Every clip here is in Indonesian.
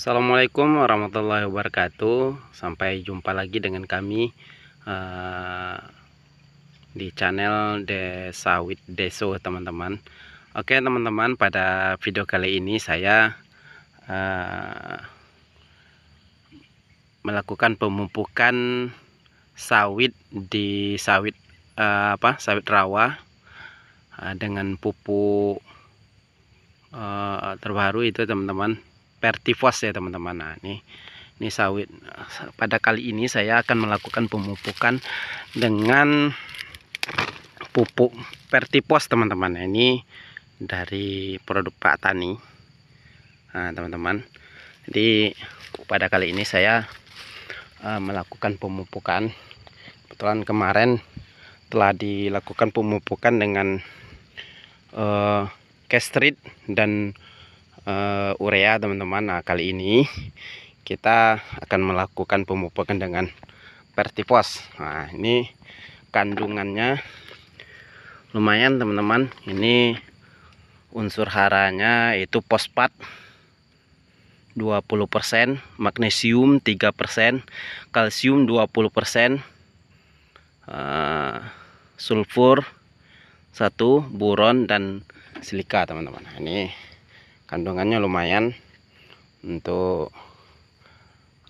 Assalamualaikum warahmatullahi wabarakatuh Sampai jumpa lagi dengan kami uh, Di channel Desa Wit Deso teman-teman Oke teman-teman pada video kali ini saya uh, Melakukan pemupukan sawit di sawit uh, apa sawit rawa uh, dengan pupuk uh, terbaru itu teman-teman pertivos ya teman-teman nah ini ini sawit pada kali ini saya akan melakukan pemupukan dengan pupuk pertipos teman-teman nah, ini dari produk Pak Tani nah teman-teman jadi pada kali ini saya uh, melakukan pemupukan kebetulan kemarin telah dilakukan pemupukan dengan uh, dan uh, eh, urea ya, teman-teman nah kali ini kita akan melakukan pemupukan dengan pertipos nah ini kandungannya lumayan teman-teman ini unsur haranya itu fosfat 20% magnesium 3% kalsium 20% uh, eh, sulfur 1 buron dan silika teman-teman nah, ini kandungannya lumayan untuk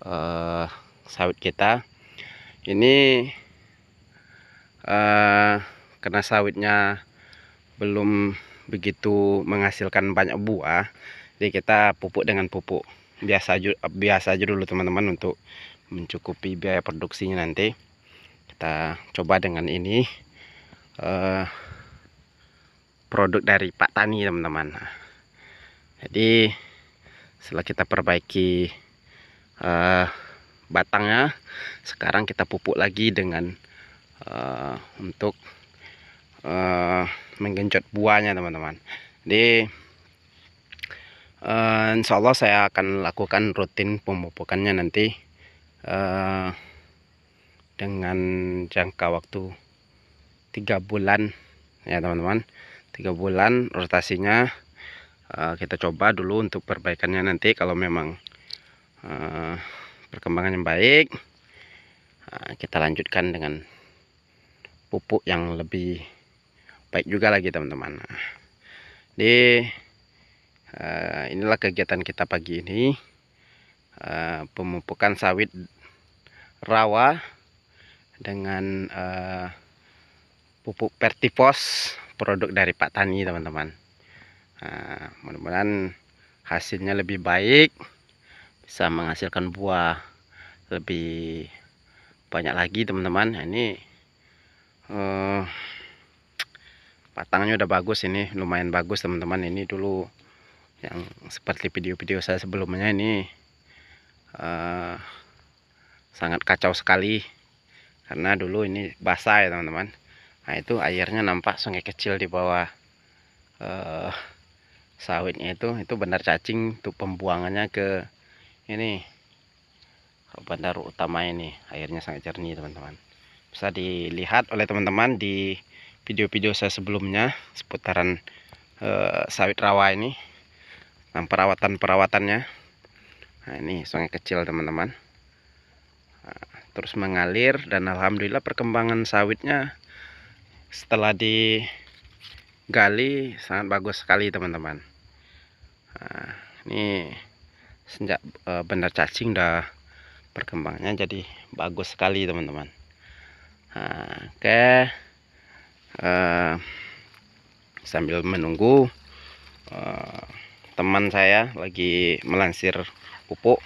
uh, sawit kita ini uh, karena sawitnya belum begitu menghasilkan banyak buah jadi kita pupuk dengan pupuk biasa aja biasa aja dulu teman-teman untuk mencukupi biaya produksinya nanti kita coba dengan ini uh, produk dari Pak Tani teman-teman jadi setelah kita perbaiki uh, eh, batangnya sekarang kita pupuk lagi dengan uh, untuk uh, menggenjot buahnya teman-teman jadi uh, insya Allah saya akan lakukan rutin pemupukannya nanti uh, dengan jangka waktu tiga bulan ya teman-teman tiga bulan rotasinya Eh, kita coba dulu untuk perbaikannya nanti kalau memang uh, perkembangan yang baik uh, kita lanjutkan dengan pupuk yang lebih baik juga lagi teman-teman di uh, inilah kegiatan kita pagi ini uh, pemupukan sawit rawa dengan uh, pupuk pertipos produk dari Pak Tani teman-teman Nah, mudah-mudahan hasilnya lebih baik bisa menghasilkan buah lebih banyak lagi teman-teman nah, ini uh, eh, batangnya udah bagus ini lumayan bagus teman-teman ini dulu yang seperti video-video saya sebelumnya ini uh, sangat kacau sekali karena dulu ini basah ya teman-teman nah itu airnya nampak sungai kecil di bawah uh, sawitnya itu itu benar cacing untuk pembuangannya ke ini bandar utama ini airnya sangat jernih teman-teman bisa dilihat oleh teman-teman di video-video saya sebelumnya seputaran eh, sawit rawa ini dan perawatan-perawatannya nah ini sungai kecil teman-teman nah, terus mengalir dan alhamdulillah perkembangan sawitnya setelah digali sangat bagus sekali teman-teman ini sejak e, benar cacing dah perkembangnya jadi bagus sekali teman-teman. Nah, oke, eh, sambil menunggu eh, teman saya lagi melansir pupuk.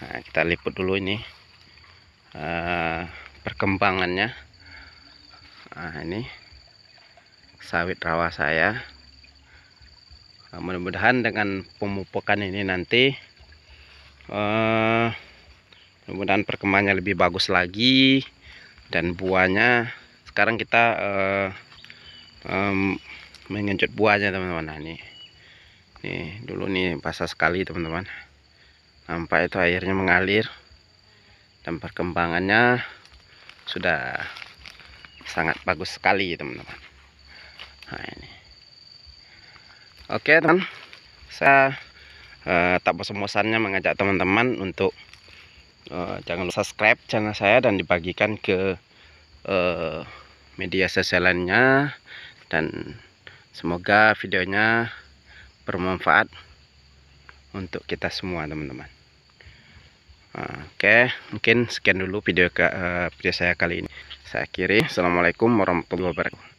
Nah, kita liput dulu ini perkembangannya. Nah, ini sawit rawa saya nah, mudah-mudahan dengan pemupukan ini nanti uh, mudah-mudahan perkembangannya lebih bagus lagi dan buahnya sekarang kita uh, um, mengencut buahnya teman-teman nah ini nih dulu nih basah sekali teman-teman nampak itu airnya mengalir dan perkembangannya sudah sangat bagus sekali teman-teman nah ini Oke okay, teman, saya uh, tak bosan-bosannya mengajak teman-teman untuk uh, jangan lupa subscribe channel saya dan dibagikan ke uh, media sosial lainnya dan semoga videonya bermanfaat untuk kita semua teman-teman. Oke, mungkin sekian dulu video ke, uh, video saya kali ini. Saya akhiri. Assalamualaikum warahmatullahi wabarakatuh.